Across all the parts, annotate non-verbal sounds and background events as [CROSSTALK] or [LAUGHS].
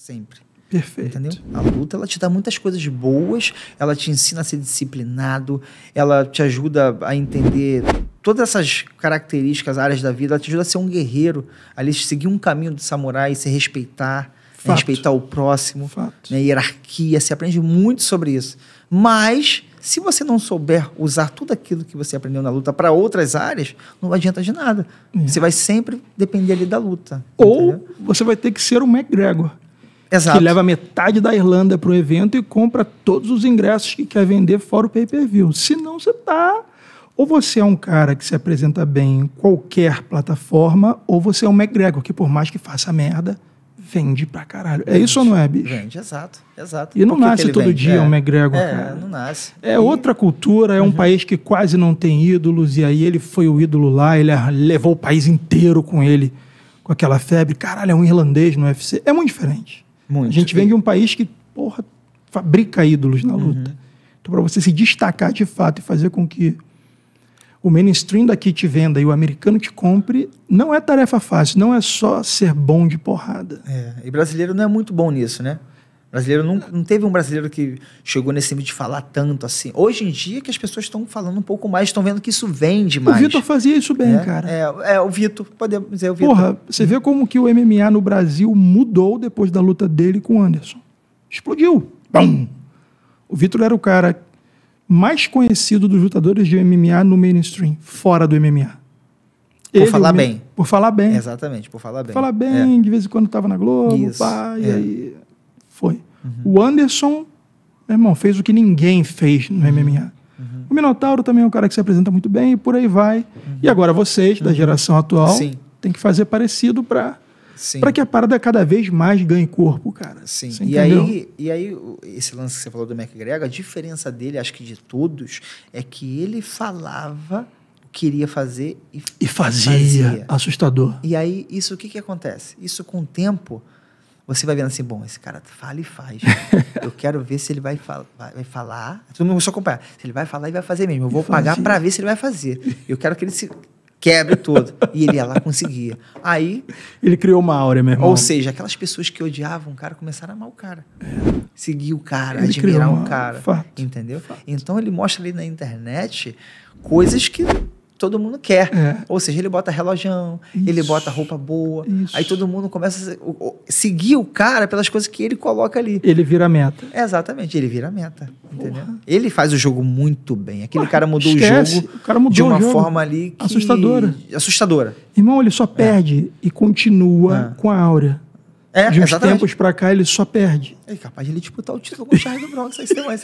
Sempre. Perfeito. Entendeu? A luta, ela te dá muitas coisas boas, ela te ensina a ser disciplinado, ela te ajuda a entender todas essas características, áreas da vida, ela te ajuda a ser um guerreiro, a seguir um caminho de samurai, se respeitar, né, respeitar o próximo, Fato. Né, hierarquia, se aprende muito sobre isso. Mas, se você não souber usar tudo aquilo que você aprendeu na luta para outras áreas, não adianta de nada. É. Você vai sempre depender ali da luta. Ou entendeu? você vai ter que ser um McGregor. Exato. que leva metade da Irlanda para o evento e compra todos os ingressos que quer vender fora o pay-per-view. Se não você está... Ou você é um cara que se apresenta bem em qualquer plataforma, ou você é um McGregor, que por mais que faça merda, vende pra caralho. Vende, é isso ou não é, bicho? Vende, exato, exato. E não nasce todo vende? dia é. um McGregor, é, cara. não nasce. É e... outra cultura, é uhum. um país que quase não tem ídolos, e aí ele foi o ídolo lá, ele levou o país inteiro com ele, com aquela febre. Caralho, é um irlandês no UFC. É muito diferente. Muito. A gente vem de um país que, porra, fabrica ídolos na uhum. luta. Uhum. Então, para você se destacar de fato e fazer com que o mainstream daqui te venda e o americano te compre, não é tarefa fácil, não é só ser bom de porrada. É, e brasileiro não é muito bom nisso, né? Brasileiro não, não teve um brasileiro que chegou nesse nível de falar tanto assim. Hoje em dia que as pessoas estão falando um pouco mais, estão vendo que isso vende mais. O Vitor fazia isso bem, é, cara. É, é, o Vitor, podemos dizer o Vitor. Porra, você vê como que o MMA no Brasil mudou depois da luta dele com o Anderson. Explodiu. Bum! O Vitor era o cara mais conhecido dos lutadores de MMA no mainstream, fora do MMA. Por falar bem. Por falar bem. Exatamente, por falar bem. Por falar bem, é. de vez em quando estava na Globo, Isso. e é. aí foi. Uhum. O Anderson, meu irmão, fez o que ninguém fez no MMA. Uhum. uhum. O Minotauro também é um cara que se apresenta muito bem e por aí vai. Uhum. E agora vocês, da uhum. geração atual, Sim. tem que fazer parecido para para que a parada cada vez mais ganhe corpo, cara. Sim. e aí, e aí, esse lance que você falou do McGregor, a diferença dele, acho que de todos, é que ele falava queria fazer e, e fazia. fazia. Assustador. E aí, isso o que, que acontece? Isso com o tempo você vai vendo assim, bom, esse cara fala e faz. eu quero ver se ele vai, fal vai falar. Todo mundo só acompanhar. Se ele vai falar e vai fazer mesmo. Eu vou pagar para ver se ele vai fazer. Eu quero que ele se quebre todo. E ele ia lá conseguia. Aí. Ele criou uma áurea, meu irmão. Ou seja, aquelas pessoas que odiavam o cara começaram a amar o cara. É. Seguir o cara, ele admirar o cara. Fato. Entendeu? Fato. Então ele mostra ali na internet coisas que todo mundo quer. É. Ou seja, ele bota relojão, Isso. ele bota roupa boa. Isso. Aí todo mundo começa a seguir o cara pelas coisas que ele coloca ali. Ele vira meta. É, exatamente, ele vira meta. Entendeu? Porra. Ele faz o jogo muito bem. Aquele Porra, cara mudou esquece. o jogo o cara mudou de uma forma ali que... assustadora. Assustadora. Irmão, ele só é. perde é. e continua é. com a áurea. É, de uns exatamente. tempos pra cá, ele só perde. É capaz de ele disputar o título com o Charles do Bronx, aí você vai.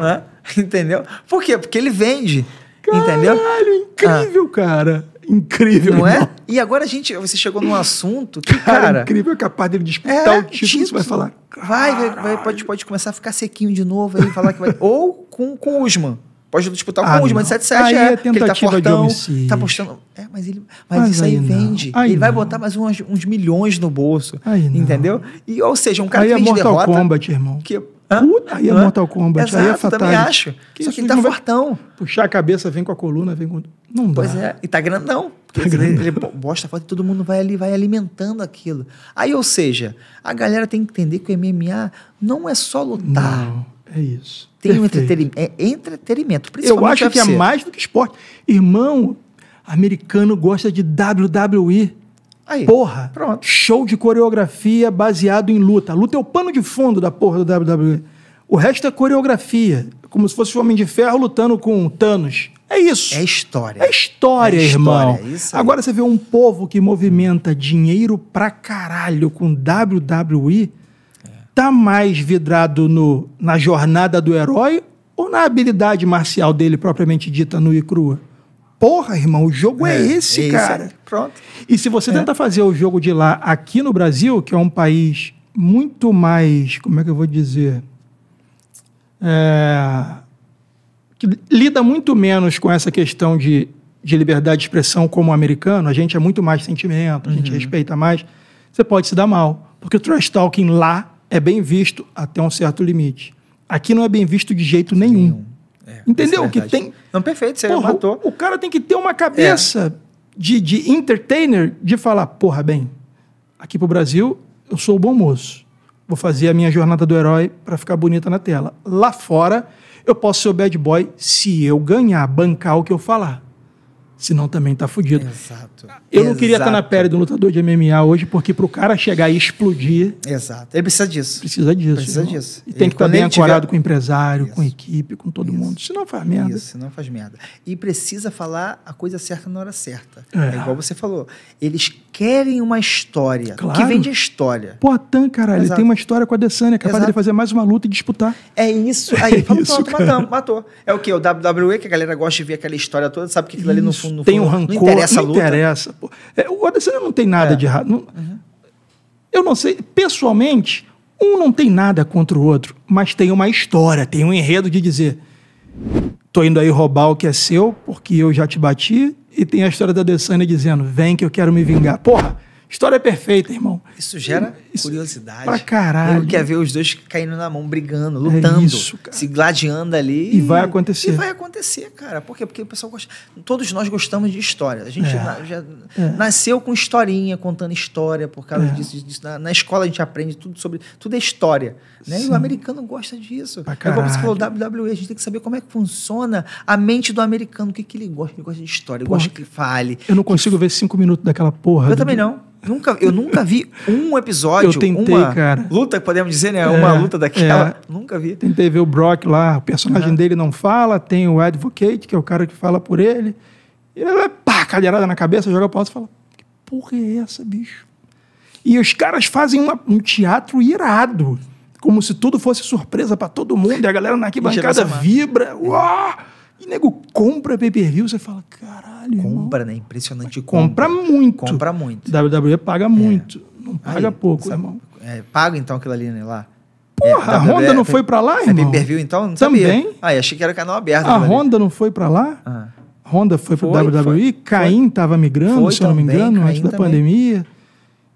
Né? Entendeu? Por quê? Porque ele vende. Caralho, entendeu? incrível, ah. cara. Incrível. Não é? irmão. é? E agora a gente, você chegou num assunto que, cara, cara incrível é capaz dele disputar é, o título, título, você vai falar. Vai, vai, pode, pode começar a ficar sequinho de novo aí, falar que vai. [LAUGHS] Ou com, com o Usman. Pode disputar ah, com o Usman, 77 é, é ele tá fortão, tá postando. É, mas ele, mas, mas isso aí, aí vende. Aí ele não. vai botar mais uns, uns milhões no bolso, aí entendeu? E ou seja, um cara aí que é vende Mortal derrota, Kombat, irmão. Que Hã? Puta, aí é Mortal Kombat, Exato, aí é fatal. também acho. Que Só que ele tá fortão. Puxar a cabeça, vem com a coluna, vem com. Não dá. Pois é, e tá grandão. Tá grandão. Ele, bosta forte, e todo mundo vai ali, vai alimentando aquilo. Aí, ou seja, a galera tem que entender que o MMA não é só lutar. Não, é isso. Tem Perfeito. um entretenimento, é entretenimento. Eu acho que é mais do que esporte. Irmão, americano gosta de WWE. Aí, porra, pronto. show de coreografia baseado em luta. A luta é o pano de fundo da porra do WWE. O resto é coreografia, como se fosse o Homem de Ferro lutando com Thanos. É isso. É história. É história, é irmão. História, é Agora você vê um povo que movimenta dinheiro pra caralho com WWE, é. tá mais vidrado no, na jornada do herói ou na habilidade marcial dele propriamente dita no e crua? Porra, irmão, o jogo é, é, é esse, é cara. Esse. Pronto. E se você é. fazer o jogo de lá aqui no Brasil, que é um país muito mais, como é que eu vou dizer? É, que lida muito menos com essa questão de, de liberdade de expressão como o americano, a gente é muito mais sentimento, a gente uhum. respeita mais, você pode se dar mal. Porque o trash talking lá é bem visto até um certo limite. Aqui não é bem visto de jeito nenhum. nenhum. É, é, Entendeu? É que tem. Não, perfeito, você porra, matou. O, o, cara tem que ter uma cabeça é. de, de entertainer de falar: porra, bem, aqui pro Brasil eu sou o bom moço. Vou fazer a minha jornada do herói para ficar bonita na tela. Lá fora, eu posso ser o bad boy se eu ganhar, bancar o que eu falar senão também tá fudido. Exato. Eu Exato. não queria estar tá na pele do lutador de MMA hoje, porque pro cara chegar e explodir. Exato. Ele precisa disso. Precisa disso. Precisa irmão. disso. E, e tem que estar bem ancorado tiver... com o empresário, Isso. com a equipe, com todo Isso. mundo. Senão faz merda. Isso, senão faz merda. E precisa falar a coisa certa na hora certa. É, é igual você falou. Eles querem uma história. Claro. Que vende de história. Poitin, caralho, Exato. ele tem uma história com a Adesanya, é capaz Exato. dele fazer mais uma luta e disputar. É isso. [LAUGHS] Aí, é falou, pronto, matamos, matou. É o que O WWE, que a galera gosta de ver aquela história toda, sabe que aquilo isso. ali no fundo, no fundo, Tem um rancor. Não interessa a luta. Interessa, é, o Adesanya não tem nada é. de errado. Uhum. Eu não sei, pessoalmente, um não tem nada contra o outro, mas tem uma história, tem um enredo de dizer tô indo aí roubar o que é seu, porque eu já te bati, e tem a história da Adesanya dizendo, vem que eu quero me vingar. Porra! História é perfeita, irmão. Isso gera isso, curiosidade. Pra caralho. Eu quero ver os dois caindo na mão, brigando, é lutando, é isso, se gladiando ali. E, vai acontecer. E vai acontecer, cara. Por quê? Porque o pessoal gosta. Todos nós gostamos de história. A gente é. na, já é. nasceu com historinha, contando história por causa é. disso. disso. Na, na, escola a gente aprende tudo sobre. Tudo é história. Né? E o americano gosta disso. É caralho. você falou WWE, a gente tem que saber como é que funciona a mente do americano. O que, que ele gosta? Ele gosta de história, ele gosta que fale. Eu não consigo ver cinco minutos daquela porra. Eu do... também não. Nunca, eu nunca vi um [LAUGHS] episódio, eu tentei, uma cara. luta, podemos dizer, né? É, uma luta daquela. É. Nunca vi. Tentei ver o Brock lá, o personagem uhum. dele não fala, tem o Advocate, que é o cara que fala por ele. E ele pá, cadeirada na cabeça, joga a alto e fala: Que porra é essa, bicho? E os caras fazem uma, um teatro irado, como se tudo fosse surpresa para todo mundo, e a galera na arquibancada vibra. Uau! E nego compra pay per view, você fala: Caralho caralho. Compra, irmão. né? Impressionante. Compra, compra muito. Compra muito. WWE paga é. muito. Não paga Aí, pouco, sabe, irmão. É, paga então aquilo ali, né? Lá. Porra, é, a Honda não foi pra lá, irmão? É pay-per-view então? Não Também. Sabia. Ah, achei que era canal aberto. A Honda ali. não foi pra lá? Ah. Honda foi pro WWE, foi, Caim estava migrando, foi, se eu não me engano, Caim antes da pandemia.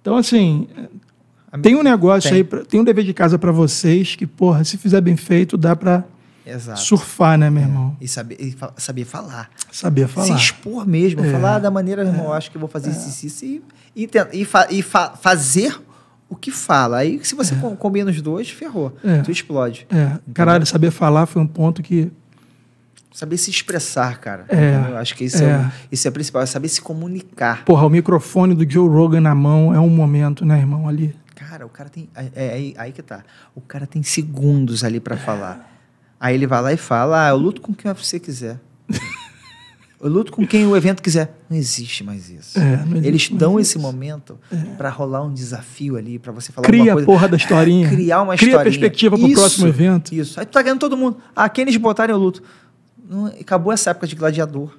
Então, assim, tem um negócio tem. aí, pra, tem um dever de casa para vocês que, porra, se fizer bem feito, dá para Exato. surfar, né, meu é. irmão? E saber, e fa saber falar. Saber falar. Se expor mesmo, é. falar da maneira, irmão, é. acho que vou fazer é. isso, isso, e, e, e, fa e fa fazer o que fala. Aí, se você é. combina os dois, ferrou. É. Tu explode. Caralho, saber falar foi um ponto que Saber se expressar, cara. É, eu acho que isso é. é, isso é principal, é saber se comunicar. Porra, o microfone do Joe Rogan na mão é um momento, né, irmão, ali. Cara, o cara tem. É, é aí que tá. O cara tem segundos ali para falar. Aí ele vai lá e fala: ah, eu luto com quem o UFC quiser. [LAUGHS] Eu luto com quem o evento quiser. Não existe mais isso. É, Eles dão esse isso. momento é. para rolar um desafio ali, para você falar Cria uma coisa. Cria a porra da historinha. É, [LAUGHS] criar uma Cria historinha. Cria perspectiva para o próximo evento. Isso. Aí tu tá ganhando todo mundo. Ah, quem eles botarem eu luto. Não, acabou essa época de gladiador.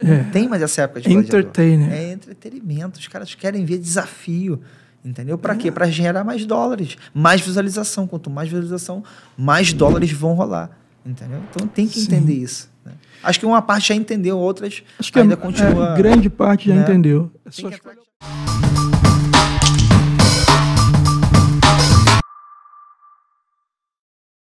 É. Não tem mais essa época de é gladiador. É É entretenimento. Os caras querem ver desafio. Entendeu? Para quê? Para gerar mais dólares, mais visualização. Quanto mais visualização, mais dólares vão rolar. Entendeu? Então tem que Sim. entender isso. Né? Acho que uma parte já entendeu, outras Acho que ainda a, continua. A é, grande parte já né? entendeu. É